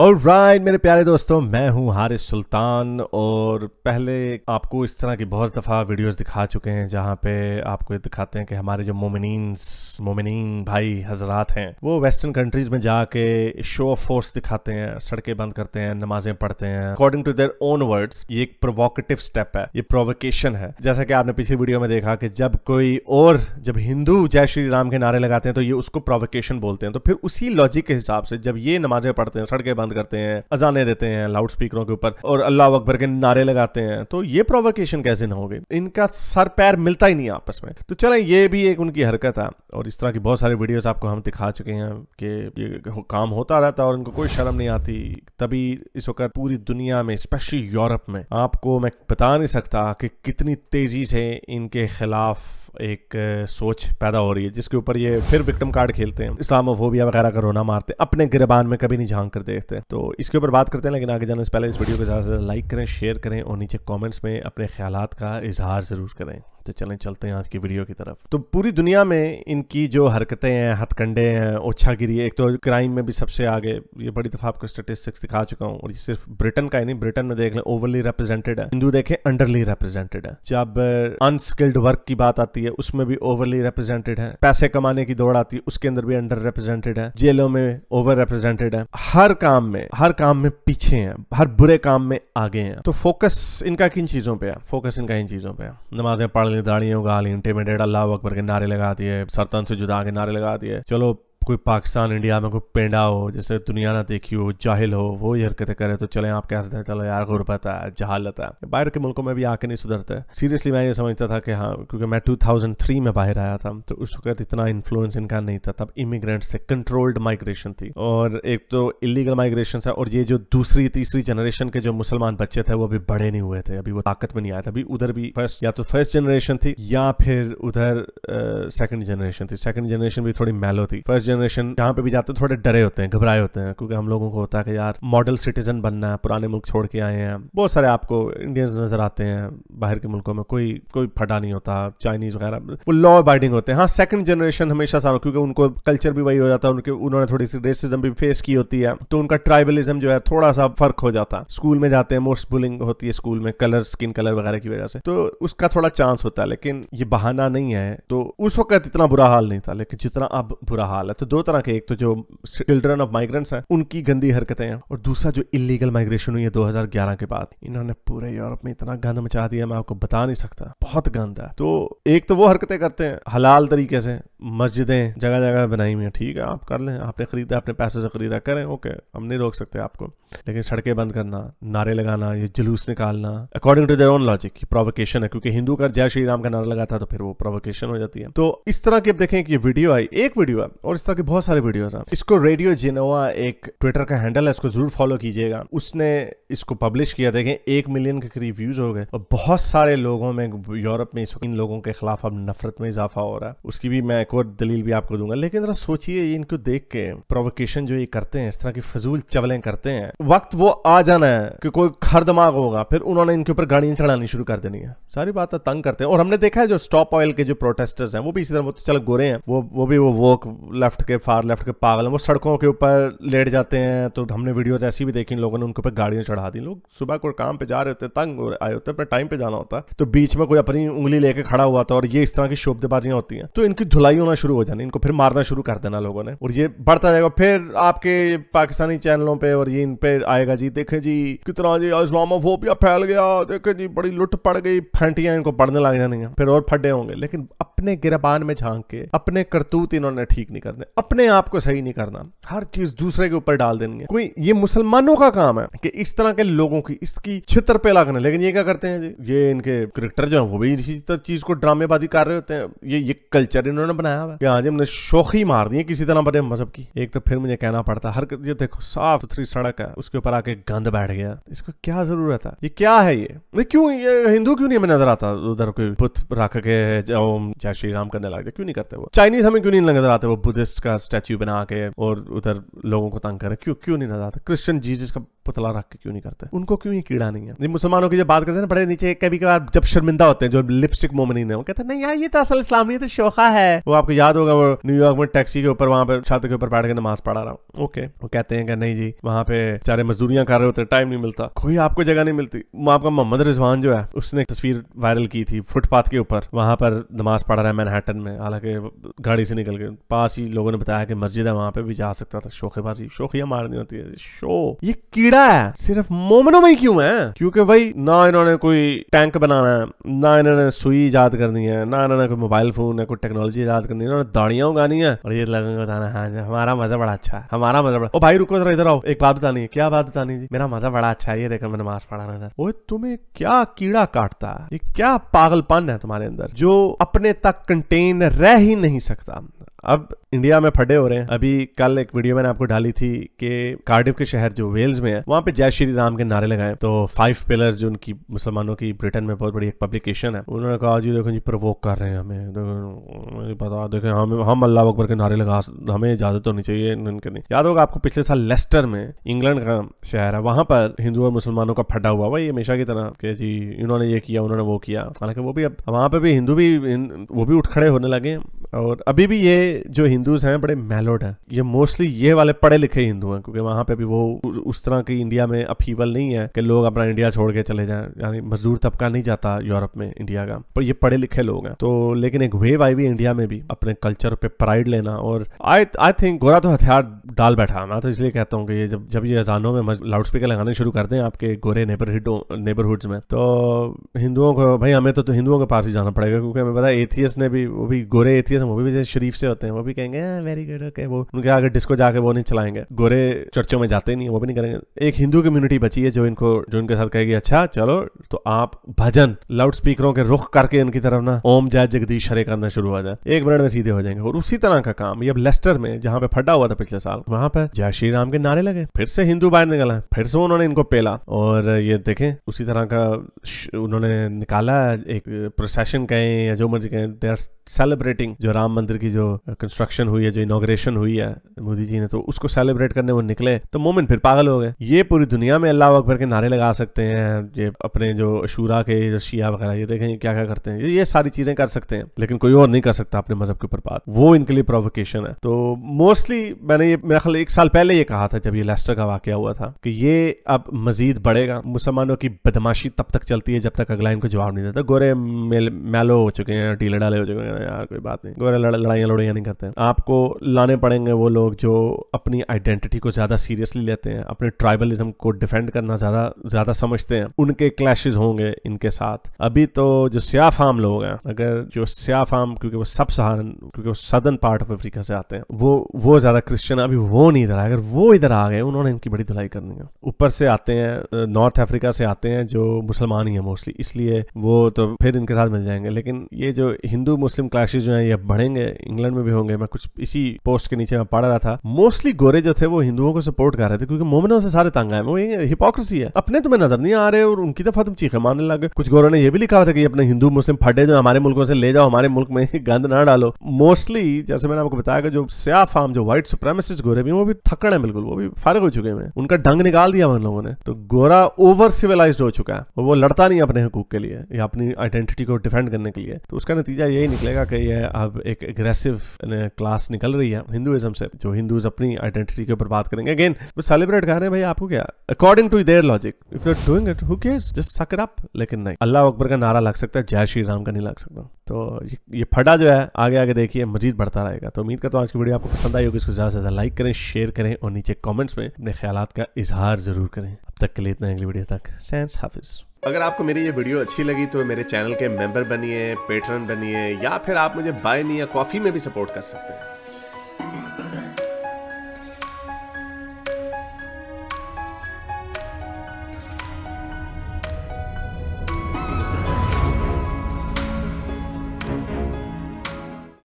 और right right, मेरे प्यारे दोस्तों मैं हूं हारिस सुल्तान और पहले आपको इस तरह की बहुत दफ़ा वीडियोस दिखा चुके हैं जहां पे आपको दिखाते हैं कि हमारे जो मोमिनस मोमिन भाई हजरात हैं वो वेस्टर्न कंट्रीज में जाके शो ऑफ फोर्स दिखाते हैं सड़कें बंद करते हैं नमाजें पढ़ते हैं according to their own words ये एक प्रोवोकेटिव स्टेप है ये प्रोवोकेशन है जैसा कि आपने पिछली वीडियो में देखा कि जब कोई और जब हिंदू जय श्री राम के नारे लगाते हैं तो ये उसको प्रोवोकेशन बोलते हैं तो फिर उसी लॉजिक के हिसाब से जब ये नमाजें पढ़ते हैं सड़कें बंद करते हैं अजाने देते हैं लाउड स्पीकरों के ऊपर और अल्लाह अकबर के नारे लगाते हैं तो ये प्रोवोकेशन कैसे ना हो गई इनका सर पैर मिलता ही नहीं आपस में तो चले ये भी एक उनकी हरकत है और इस तरह की बहुत सारी वीडियोस आपको हम दिखा चुके हैं कि ये काम होता रहता है और इनको कोई शर्म नहीं आती तभी इस वक्त पूरी दुनिया में स्पेशली यूरोप में आपको मैं बता नहीं सकता कि कितनी तेजी से इनके खिलाफ एक सोच पैदा हो रही है जिसके ऊपर ये फिर विक्टम कार्ड खेलते हैं इस्लाम इस्लामोफोबिया वगैरह का रोना मारते हैं अपने गिरबान में कभी नहीं झांक कर देखते तो इसके ऊपर बात करते हैं लेकिन आगे जाने से पहले इस वीडियो को ज़्यादा से ज़्यादा लाइक करें शेयर करें और नीचे कॉमेंट्स में अपने ख्याल का इजहार ज़रूर करें तो चलें चलते हैं आज की वीडियो की तरफ तो पूरी दुनिया में इनकी जो हरकतें हैं हथकंडे हैं ओछागिरी एक तो क्राइम में भी सबसे आगे ये बड़ी दफ़ा आपको स्टेटिस्टिक्स दिखा चुका हूँ और ये सिर्फ ब्रिटेन का ही नहीं ब्रिटेन में देख लें ओवरली रिप्रेजेंटेड है हिंदू देखें अंडरली रिप्रेजेंटेड है जब अनस्किल्ड वर्क की बात आती है उसमें भी ओवरली रिप्रेजेंटेड है पैसे कमाने की दौड़ आती है उसके अंदर भी अंडर रिप्रेजेंटेड है जेलों में ओवर रिप्रेजेंटेड है हर काम में हर काम में पीछे हैं हर बुरे काम में आगे हैं तो फोकस इनका किन चीज़ों पर है फोकस इनका इन चीज़ों पर है नमाजें पढ़ दाड़ियों हाल इंटीमेटेड अल्लाह अकबर के नारे लगा दिए सरतन से जुदा के नारे लगा दिए चलो कोई पाकिस्तान इंडिया में कोई पेंडा हो जैसे दुनिया ना देखी हो जाहिल हो वो ये हरकतें करे तो चले आप कह सकते हैं चलो यार गुरबत है जहालत है बाहर के मुल्कों में भी आके नहीं सुधरते सीरियसली मैं ये समझता था कि हाँ क्योंकि मैं 2003 में बाहर आया था तो उस वक्त इतना इन्फ्लुएंस इनका नहीं था तब इमिग्रेंट से कंट्रोल्ड माइग्रेशन थी और एक तो इलीगल माइग्रेशन है और ये जो दूसरी तीसरी जनरेशन के जो मुसलमान बच्चे थे वो अभी बड़े नहीं हुए थे अभी वो ताकत में नहीं आया था अभी उधर भी फर्स्ट या तो फर्स्ट जनरेशन थी या फिर उधर सेकेंड जनरेशन थी सेकेंड जनरेशन भी थोड़ी मैलो थी फर्स्ट जनरेशन जहाँ पे भी जाते हैं थोड़े डरे होते हैं घबराए होते हैं क्योंकि हम लोगों को होता है कि यार मॉडल सिटीजन बनना है पुराने मुल्क छोड़ के आए हैं बहुत सारे आपको इंडियंस नजर आते हैं बाहर के मुल्कों में कोई कोई फटा नहीं होता चाइनीज वगैरह वो लॉ अबाइडिंग होते हैं हाँ सेकंड जनरेशन हमेशा सारा क्योंकि उनको कल्चर भी वही हो जाता है उनके उन्होंने थोड़ी सी रेसिज्म भी फेस की होती है तो उनका ट्राइबलिज्म जो है थोड़ा सा फर्क हो जाता है स्कूल में जाते हैं मोस्ट बुलिंग होती है स्कूल में कलर स्किन कलर वगैरह की वजह से तो उसका थोड़ा चांस होता है लेकिन ये बहाना नहीं है तो उस वक्त इतना बुरा हाल नहीं था लेकिन जितना अब बुरा हाल है तो दो तरह के एक तो जो चिल्ड्रन ऑफ माइग्रेंट्स हैं उनकी गंदी हरकतें हैं और दूसरा जो इलीगल माइग्रेशन हुई है 2011 के बाद इन्होंने पूरे यूरोप में इतना गंद मचा दिया मैं आपको बता नहीं सकता बहुत गंद है तो एक तो वो हरकतें करते हैं हलाल तरीके से मस्जिदें जगह जगह बनाई हुई हैं ठीक है आप कर लें आपने खरीदा अपने पैसे से खरीदा करें ओके हम नहीं रोक सकते आपको लेकिन सड़कें बंद करना नारे लगाना ये जुलूस निकालना according to their own logic provocation है क्योंकि हिंदू का जय श्री राम का नारा लगा था तो फिर वो प्रोवोकेशन हो जाती है तो इस तरह की देखें कि ये वीडियो आई एक वीडियो है और इस तरह तरह के बहुत सारे वीडियोस हैं इसको रेडियो जिनोवा एक ट्विटर का हैंडल है इसको जरूर फॉलो कीजिएगा उसने इसको पब्लिश किया देखें एक मिलियन के करीब व्यूज हो गए और बहुत सारे लोगों में यूरोप में इस इन लोगों के खिलाफ अब नफरत में इजाफा हो रहा है उसकी भी मैं एक और दलील भी आपको दूंगा लेकिन जरा सोचिए इनको देख के प्रोवोकेशन जो ये करते हैं इस तरह की फजूल चवलें करते हैं वक्त वो आ जाना है कि कोई खर दिमाग होगा फिर उन्होंने इनके ऊपर गाड़ियां चढ़ानी शुरू कर देनी है सारी बात तंग करते हैं और हमने देखा है जो स्टॉप ऑयल के जो प्रोटेस्टर्स हैं वो भी इसी तरह तो चल गोरे हैं वो वो भी वो वो लेफ्ट के फार लेफ्ट के पागल हैं वो सड़कों के ऊपर लेट जाते हैं तो हमने वीडियोज ऐसी भी देखी लोगों ने उनके ऊपर गाड़ियां चढ़ा આ તે લોકો સભા કોર કામ પર જા રહેતે તંગ ઓર આયોતે અપને ટાઈમ પર જના હોતા તો બીચ મે કોઈ અપની ઉંગલી લેકે ખડા હુઆ થા ઓર યે ઇસ તરહ કી શોબદેબાજીયા હોતી હૈ તો ઇનકી ધુલાઈ હોના શુરૂ હો જાને ઇનકો ફિર મારના શુરૂ કર દેના લોગોને ઓર યે બઢતા જાયેગા ફિર આપકે પાકિસ્તાની ચેનલો પે ઓર યે ઇન પે આયેગા જી દેખે જી કિતના જી ઇસ્લામોફોબિયા ફેલ ગયા દેખે જી બડી લૂટ પડ ગઈ ફાંટીયા ઇનકો પડને લગ ગયા નહીં ફિર ઓર ફડે હોંગે લેકિન अपने गिरबान में झांक के अपने करतूत इन्होंने ठीक नहीं करने अपने आप को सही नहीं करना हर चीज दूसरे के ऊपर डाल देंगे कोई ये मुसलमानों का काम है कि इस तरह के लोगों की इसकी छित्र पे लागने लेकिन ये क्या करते हैं जी ये इनके क्रिक्टर जो है वो भी इसी तरह चीज को ड्रामेबाजी कर रहे होते हैं ये ये कल्चर इन्होंने बनाया हुआ है जी हमने शोखी मार दी है किसी तरह बड़े मजहब की एक तो फिर मुझे कहना पड़ता है हर ये देखो साफ सुथरी सड़क है उसके ऊपर आके गंद बैठ गया इसको क्या जरूरत है ये क्या है ये क्यों ये हिंदू क्यों नहीं हमें नजर आता उधर कोई बुत रख के जाओ क्या श्री राम करने लगते क्यों नहीं करते वो चाइनीज हमें क्यों नहीं नजर आते वो बुद्धिस्ट का स्टैच्यू बना के और उधर लोगों को तंग करे क्यों क्यों नहीं नजर आता क्रिश्चियन जीजिस का पुतला रख के क्यों नहीं करते उनको क्यों ये कीड़ा नहीं है मुसलमानों की जब बात करते हैं ना बड़े नीचे कभी कभार जब शर्मिंदा होते हैं जो लिपस्टिक मोमिन है वो कहते हैं नहीं यार ये तो असल इस्लामी तो शोखा है वो आपको याद होगा वो न्यूयॉर्क में टैक्सी के ऊपर वहां पे छात्र के ऊपर बैठ के नमाज पढ़ा रहा हूँ ओके वो कहते हैं कि नहीं जी वहां पे चारे मजदूरियां कर रहे होते टाइम नहीं मिलता कोई आपको जगह नहीं मिलती आपका मोहम्मद रिजवान जो है उसने तस्वीर वायरल की थी फुटपाथ के ऊपर वहां पर नमाज पढ़ रहा है मैनहटन में हालांकि गाड़ी से निकल के पास ही लोगों ने बताया कि मस्जिद है वहां पे भी जा सकता था शोखेबाजी शोखिया मारनी होती है शो ये कीड़ा है सिर्फ मोमनों में ही क्यों है क्योंकि भाई ना इन्होंने कोई टैंक बनाना है ना इन्होंने सुई ईजाद करनी है ना इन्होंने कोई मोबाइल फोन है कोई टेक्नोलॉजी ईजाद करनी है इन्होंने दाड़ियां उगानी है और ये लगेंगे बताना हाँ हमारा मजा बड़ा अच्छा है हमारा मजा बड़ा ओ भाई रुको इधर आओ एक बात बतानी है क्या बात बतानी जी मेरा मजा बड़ा अच्छा है ये देखकर मैंने मास्क पढ़ा रहा था ओ तुम्हें क्या कीड़ा काटता है ये क्या पागलपन है तुम्हारे अंदर जो अपने तक कंटेन रह ही नहीं सकता अब इंडिया में फटे हो रहे हैं अभी कल एक वीडियो मैंने आपको डाली थी कि कार्डिफ के शहर जो वेल्स में है वहां पे जय श्री राम के नारे लगाए तो फाइव पिलर्स जो उनकी मुसलमानों की ब्रिटेन में बहुत बड़ी एक पब्लिकेशन है उन्होंने कहा जी देखो जी प्रवोक कर रहे हैं हमें देखो पता देखे हम हम अल्लाह अकबर के नारे लगा हमें इजाजत होनी चाहिए इनके याद होगा आपको पिछले साल लेस्टर में इंग्लैंड का शहर है वहां पर हिंदू और मुसलमानों का फटा हुआ वही हमेशा की तरह के जी इन्होंने ये किया उन्होंने वो किया हालांकि वो भी अब वहां पर भी हिंदू भी वो भी उठ खड़े होने लगे और अभी भी ये जो हिंदूज हैं बड़े मेलोड हैं ये मोस्टली ये वाले पढ़े लिखे हिंदू हैं क्योंकि वहां पे भी वो उस तरह की इंडिया में अपीवल नहीं है कि लोग अपना इंडिया छोड़ के चले जाएं यानी मजदूर तबका नहीं जाता यूरोप में इंडिया का पर ये पढ़े लिखे लोग हैं तो लेकिन एक वेव आई हुई इंडिया में भी अपने कल्चर पे प्राइड लेना और आई आई थिंक गोरा तो हथियार डाल बैठा मैं तो इसलिए कहता हूँ कि ये जब जब ये अजानों में लाउड स्पीकर लगाने शुरू कर दें आपके गोरे नेबरहुडों नेबरहुड्स में तो हिंदुओं को भाई हमें तो, तो, हिंदुओं के पास ही जाना पड़ेगा क्योंकि हमें पता है एथियस ने भी वो भी गोरे एथियस वो भी शरीफ से होते करते हैं वो भी कहेंगे वेरी गुड ओके वो उनके आगे डिस्को जाके वो नहीं चलाएंगे गोरे चर्चों में जाते नहीं वो भी नहीं करेंगे एक हिंदू कम्युनिटी बची है जो इनको जो इनके साथ कहेगी अच्छा चलो तो आप भजन लाउड स्पीकरों के रुख करके इनकी तरफ ना ओम जय जगदीश हरे करना शुरू हो जाए एक मिनट में सीधे हो जाएंगे और उसी तरह का काम ये लेस्टर में जहाँ पे फटा हुआ था पिछले साल वहाँ पे जय श्री राम के नारे लगे फिर से हिंदू बाहर निकला फिर से उन्होंने इनको पेला और ये देखें उसी तरह का उन्होंने निकाला एक प्रोसेशन कहें या जो मर्जी कहें दे आर सेलिब्रेटिंग जो राम मंदिर की जो कंस्ट्रक्शन हुई है जो इनोग्रेशन हुई है मोदी जी ने तो उसको सेलिब्रेट करने वो निकले तो मोमिन फिर पागल हो गए ये पूरी दुनिया में अल्लाह अकबर के नारे लगा सकते हैं ये अपने जो शूरा के जो शिया वगैरह ये देखें क्या क्या करते हैं ये सारी चीज़ें कर सकते हैं लेकिन कोई और नहीं कर सकता अपने मजहब के ऊपर बात वो इनके लिए प्रोवोकेशन है तो मोस्टली मैंने ये मेरा ख्याल एक साल पहले ये कहा था जब ये लेस्टर का वाक्य हुआ था कि ये अब मजीद बढ़ेगा मुसलमानों की बदमाशी तब तक चलती है जब तक अगला इनको जवाब नहीं देता गोरे मेलो हो चुके हैं टीले डाले हो चुके हैं यार कोई बात नहीं गोरे लड़ाइयाँ लड़ाइयाँ नहीं करते हैं आपको लाने पड़ेंगे वो लोग जो अपनी आइडेंटिटी को ज़्यादा सीरियसली लेते हैं अपने ट्राइबलिज्म को डिफेंड करना ज़्यादा ज़्यादा समझते हैं उनके क्लैशेज होंगे इनके साथ अभी तो जो सियाफ आम लोग हैं अगर जो सियाफ आम क्योंकि वो सब सहारन क्योंकि वो सदर्न पार्ट ऑफ अफ्रीका से आते हैं वो वो ज़्यादा क्रिश्चियन अभी वो नहीं इधर आए अगर वो इधर आ गए उन्होंने इनकी बड़ी धुलाई करनी है ऊपर से आते हैं नॉर्थ अफ्रीका से आते हैं जो मुसलमान ही है मोस्टली इसलिए वो तो फिर इनके साथ मिल जाएंगे लेकिन ये जो हिंदू मुस्लिम क्लासेज जो हैं ये बढ़ेंगे इंग्लैंड में भी भी होंगे मैं कुछ इसी पोस्ट के नीचे मैं पढ़ रहा था मोस्टली गोरे जो थे वो हिंदुओं को सपोर्ट कर रहे थे क्योंकि मोमिनों से सारे तंग आए वो ये हिपोक्रेसी है अपने तुम्हें नजर नहीं आ रहे और उनकी दफा तुम चीखे मारने लगे कुछ गोरे ने यह भी लिखा था कि अपने हिंदू मुस्लिम फटे जो हमारे मुल्कों से ले जाओ हमारे मुल्क में गंद ना डालो मोस्टली जैसे मैंने आपको बताया कि जो स्या फार्म जो व्हाइट सुप्रेमिस्ट गोरे भी वो भी थकड़ है बिल्कुल वो भी फारग हो चुके हैं उनका ढंग निकाल दिया उन लोगों ने तो गोरा ओवर सिविलाइज हो चुका है और वो लड़ता नहीं अपने हकूक के लिए या अपनी आइडेंटिटी को डिफेंड करने के लिए तो उसका नतीजा यही निकलेगा कि ये अब एक एग्रेसिव क्लास निकल रही है हिंदुइज्म से जो हिंदूज अपनी आइडेंटिटी के ऊपर बात करेंगे अगेन वो सेलिब्रेट कर रहे हैं भाई आपको क्या according to their logic if you are doing it who cares just suck it up लेकिन नहीं अल्लाह अकबर का नारा लग सकता है जय श्री राम का नहीं लग सकता तो ये ये फटा जो है आगे आगे देखिए मजीद बढ़ता रहेगा तो उम्मीद करता हूँ आज की वीडियो आपको पसंद आई होगी इसको ज़्यादा से ज़्यादा लाइक करें शेयर करें और नीचे कॉमेंट्स में अपने ख्याल का इजहार ज़रूर करें तक के लिए इतना अगली वीडियो तक सैंस हाफिज़ अगर आपको मेरी ये वीडियो अच्छी लगी तो मेरे चैनल के मेंबर बनिए पेटर्न बनिए या फिर आप मुझे बाय मी या कॉफ़ी में भी सपोर्ट कर सकते हैं